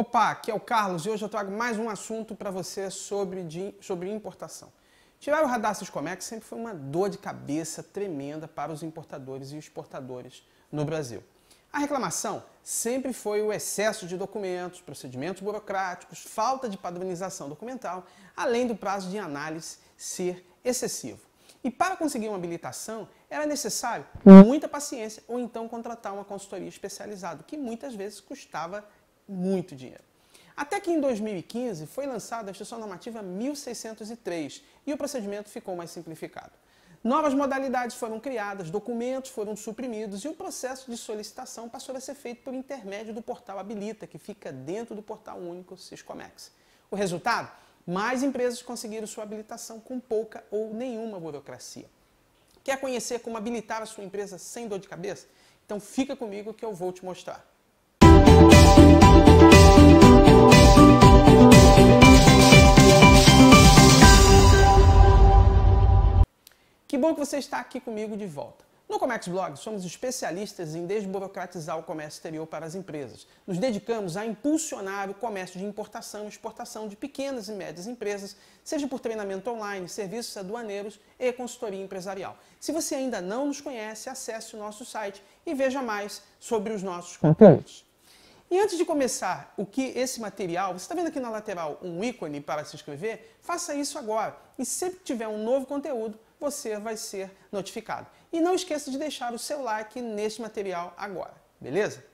Opa, aqui é o Carlos e hoje eu trago mais um assunto para você sobre, de, sobre importação. Tirar o radar Siscomex sempre foi uma dor de cabeça tremenda para os importadores e exportadores no Brasil. A reclamação sempre foi o excesso de documentos, procedimentos burocráticos, falta de padronização documental, além do prazo de análise ser excessivo. E para conseguir uma habilitação, era necessário muita paciência ou então contratar uma consultoria especializada, que muitas vezes custava muito dinheiro. Até que em 2015 foi lançada a Instrução Normativa 1603 e o procedimento ficou mais simplificado. Novas modalidades foram criadas, documentos foram suprimidos e o processo de solicitação passou a ser feito por intermédio do portal Habilita, que fica dentro do portal único Siscomex. O resultado? Mais empresas conseguiram sua habilitação com pouca ou nenhuma burocracia. Quer conhecer como habilitar a sua empresa sem dor de cabeça? Então fica comigo que eu vou te mostrar. Que bom que você está aqui comigo de volta. No Comex Blog, somos especialistas em desburocratizar o comércio exterior para as empresas. Nos dedicamos a impulsionar o comércio de importação e exportação de pequenas e médias empresas, seja por treinamento online, serviços aduaneiros e consultoria empresarial. Se você ainda não nos conhece, acesse o nosso site e veja mais sobre os nossos conteúdos. E antes de começar o que esse material, você está vendo aqui na lateral um ícone para se inscrever? Faça isso agora. E sempre que tiver um novo conteúdo, você vai ser notificado. E não esqueça de deixar o seu like neste material agora, beleza?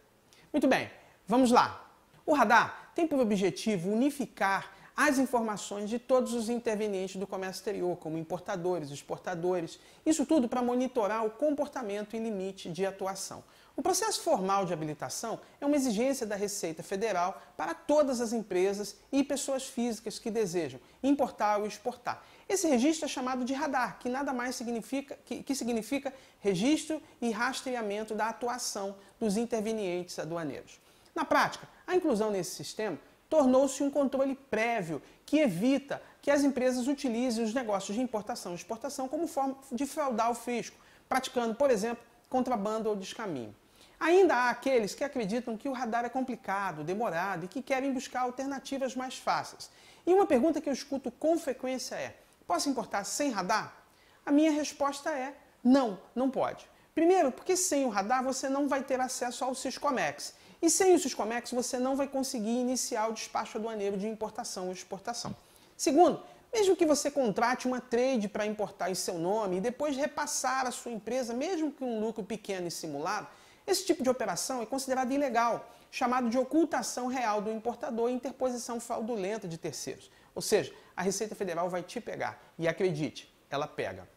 Muito bem, vamos lá. O radar tem por objetivo unificar as informações de todos os intervenientes do comércio exterior, como importadores, exportadores, isso tudo para monitorar o comportamento e limite de atuação. O processo formal de habilitação é uma exigência da Receita Federal para todas as empresas e pessoas físicas que desejam importar ou exportar. Esse registro é chamado de radar, que nada mais significa que, que significa registro e rastreamento da atuação dos intervenientes aduaneiros. Na prática, a inclusão nesse sistema tornou-se um controle prévio que evita que as empresas utilizem os negócios de importação e exportação como forma de fraudar o fisco, praticando, por exemplo, contrabando ou descaminho. Ainda há aqueles que acreditam que o radar é complicado, demorado e que querem buscar alternativas mais fáceis. E uma pergunta que eu escuto com frequência é: posso importar sem radar? A minha resposta é: não, não pode. Primeiro, porque sem o radar você não vai ter acesso ao Ciscomex. E sem o Ciscomex você não vai conseguir iniciar o despacho aduaneiro de importação ou exportação. Segundo, mesmo que você contrate uma trade para importar em seu nome e depois repassar a sua empresa, mesmo que um lucro pequeno e simulado, esse tipo de operação é considerado ilegal, chamado de ocultação real do importador e interposição fraudulenta de terceiros. Ou seja, a Receita Federal vai te pegar. E acredite, ela pega.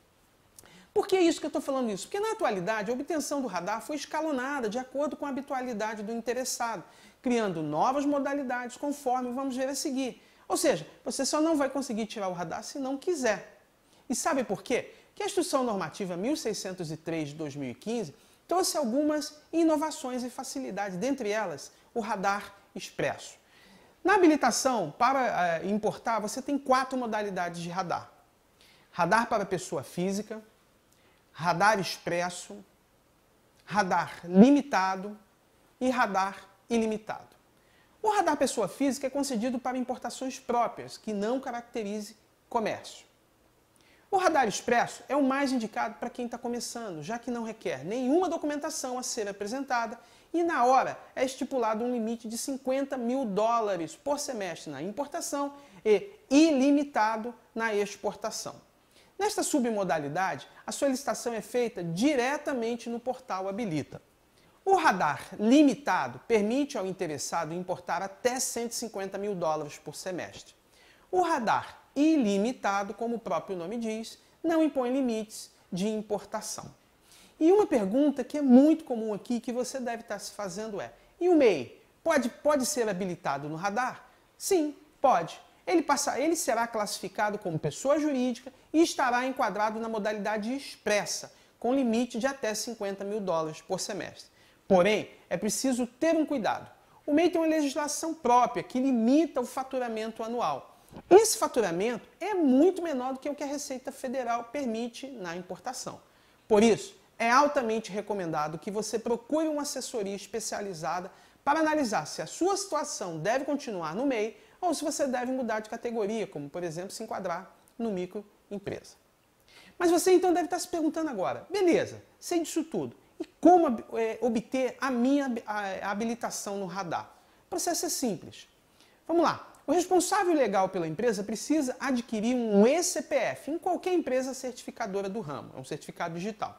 Por que é isso que eu estou falando isso? Porque na atualidade a obtenção do radar foi escalonada de acordo com a habitualidade do interessado, criando novas modalidades conforme vamos ver a seguir. Ou seja, você só não vai conseguir tirar o radar se não quiser. E sabe por quê? Que a Instrução Normativa 1603 de 2015 trouxe algumas inovações e facilidades, dentre elas o radar expresso. Na habilitação para eh, importar, você tem quatro modalidades de radar: radar para pessoa física, radar expresso, radar limitado e radar ilimitado. O radar pessoa física é concedido para importações próprias que não caracterize comércio. O radar expresso é o mais indicado para quem está começando, já que não requer nenhuma documentação a ser apresentada e, na hora, é estipulado um limite de 50 mil dólares por semestre na importação e ilimitado na exportação. Nesta submodalidade, a solicitação é feita diretamente no portal Habilita. O radar limitado permite ao interessado importar até 150 mil dólares por semestre. O radar ilimitado, como o próprio nome diz, não impõe limites de importação. E uma pergunta que é muito comum aqui, que você deve estar se fazendo é: e o MEI pode, pode ser habilitado no radar? Sim, pode. Ele, passa, ele será classificado como pessoa jurídica e estará enquadrado na modalidade expressa, com limite de até 50 mil dólares por semestre. Porém, é preciso ter um cuidado. O MEI tem uma legislação própria que limita o faturamento anual. Esse faturamento é muito menor do que o que a Receita Federal permite na importação. Por isso, é altamente recomendado que você procure uma assessoria especializada para analisar se a sua situação deve continuar no MEI ou se você deve mudar de categoria, como por exemplo se enquadrar no microempresa. Mas você então deve estar se perguntando agora: beleza, sei disso tudo, e como é, obter a minha habilitação no radar? O processo é simples. Vamos lá. O responsável legal pela empresa precisa adquirir um eCPF em qualquer empresa certificadora do ramo, é um certificado digital.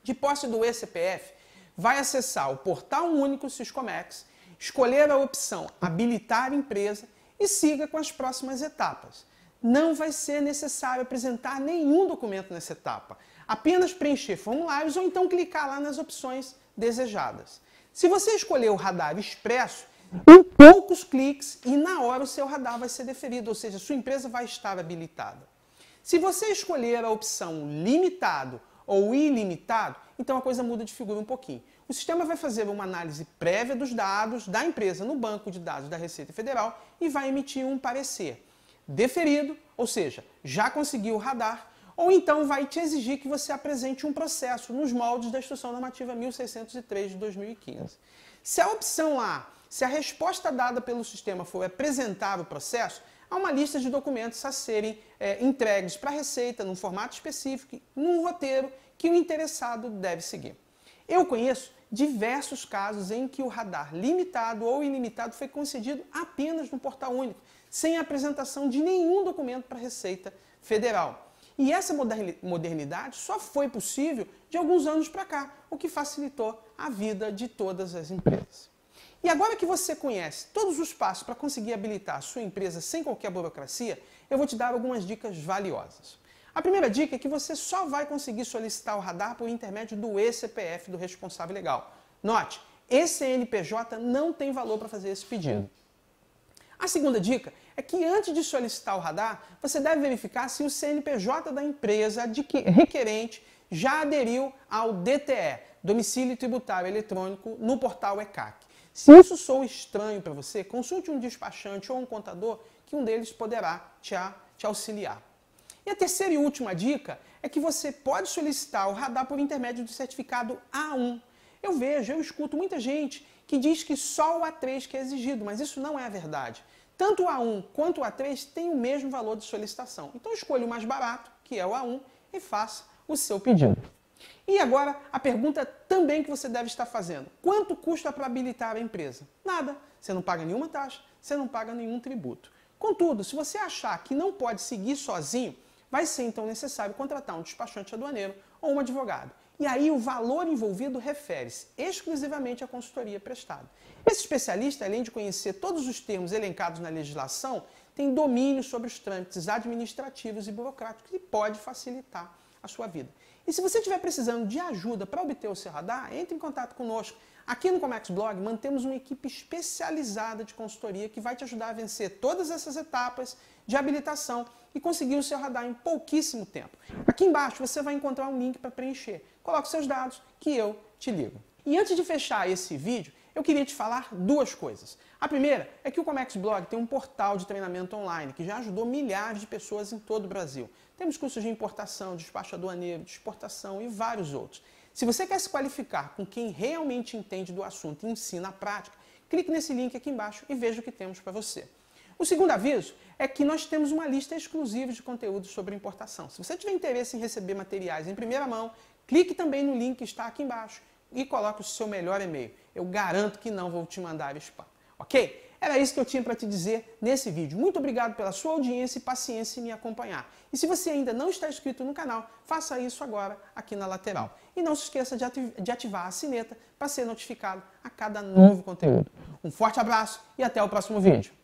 De posse do eCPF, vai acessar o portal único Siscomex, escolher a opção Habilitar Empresa e siga com as próximas etapas. Não vai ser necessário apresentar nenhum documento nessa etapa, apenas preencher formulários ou então clicar lá nas opções desejadas. Se você escolher o radar expresso, em poucos cliques e na hora o seu radar vai ser deferido, ou seja, sua empresa vai estar habilitada. Se você escolher a opção limitado ou ilimitado, então a coisa muda de figura um pouquinho. O sistema vai fazer uma análise prévia dos dados da empresa no banco de dados da Receita Federal e vai emitir um parecer deferido, ou seja, já conseguiu o radar, ou então vai te exigir que você apresente um processo nos moldes da Instrução Normativa 1603 de 2015. Se a opção A se a resposta dada pelo sistema for apresentar o processo, há uma lista de documentos a serem é, entregues para a Receita, num formato específico, num roteiro que o interessado deve seguir. Eu conheço diversos casos em que o radar limitado ou ilimitado foi concedido apenas no portal único, sem apresentação de nenhum documento para a Receita Federal. E essa modernidade só foi possível de alguns anos para cá, o que facilitou a vida de todas as empresas. E agora que você conhece todos os passos para conseguir habilitar a sua empresa sem qualquer burocracia, eu vou te dar algumas dicas valiosas. A primeira dica é que você só vai conseguir solicitar o radar por intermédio do ECPF do responsável legal. Note, esse NPJ não tem valor para fazer esse pedido. A segunda dica é que antes de solicitar o radar, você deve verificar se o CNPJ da empresa requerente já aderiu ao DTE, Domicílio Tributário Eletrônico, no portal ECAC. Se isso soa estranho para você, consulte um despachante ou um contador que um deles poderá te, te auxiliar. E a terceira e última dica é que você pode solicitar o radar por intermédio do certificado A1. Eu vejo, eu escuto muita gente que diz que só o A3 que é exigido, mas isso não é a verdade. Tanto o A1 quanto o A3 têm o mesmo valor de solicitação. Então escolha o mais barato, que é o A1, e faça o seu pedido. E agora, a pergunta também que você deve estar fazendo: quanto custa para habilitar a empresa? Nada. Você não paga nenhuma taxa, você não paga nenhum tributo. Contudo, se você achar que não pode seguir sozinho, vai ser então necessário contratar um despachante aduaneiro ou um advogado. E aí o valor envolvido refere-se exclusivamente à consultoria prestada. Esse especialista, além de conhecer todos os termos elencados na legislação, tem domínio sobre os trâmites administrativos e burocráticos e pode facilitar a sua vida. E se você estiver precisando de ajuda para obter o seu radar, entre em contato conosco. Aqui no Comex Blog mantemos uma equipe especializada de consultoria que vai te ajudar a vencer todas essas etapas de habilitação e conseguir o seu radar em pouquíssimo tempo. Aqui embaixo você vai encontrar um link para preencher. Coloque seus dados que eu te ligo. E antes de fechar esse vídeo, eu queria te falar duas coisas. A primeira é que o Comex Blog tem um portal de treinamento online que já ajudou milhares de pessoas em todo o Brasil. Temos cursos de importação, despacho aduaneiro, de exportação e vários outros. Se você quer se qualificar com quem realmente entende do assunto e ensina a prática, clique nesse link aqui embaixo e veja o que temos para você. O segundo aviso é que nós temos uma lista exclusiva de conteúdos sobre importação. Se você tiver interesse em receber materiais em primeira mão, clique também no link que está aqui embaixo e coloque o seu melhor e-mail. Eu garanto que não vou te mandar spam, ok? Era isso que eu tinha para te dizer nesse vídeo. Muito obrigado pela sua audiência e paciência em me acompanhar. E se você ainda não está inscrito no canal, faça isso agora aqui na lateral. E não se esqueça de ativar a sineta para ser notificado a cada novo hum. conteúdo. Um forte abraço e até o próximo vídeo.